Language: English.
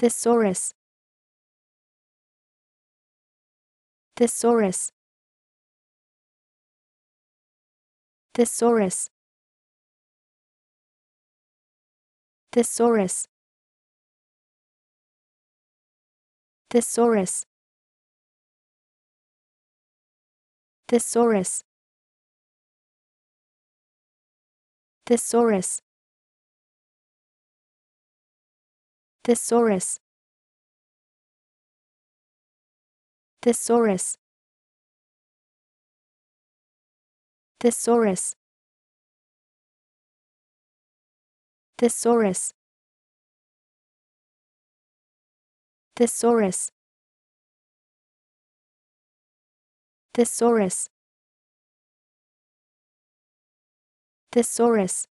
Thesaurus Thesaurus Thesaurus Thesaurus Thesaurus Thesaurus Thesaurus Thesaurus Thesaurus Thesaurus Thesaurus Thesaurus Thesaurus Thesaurus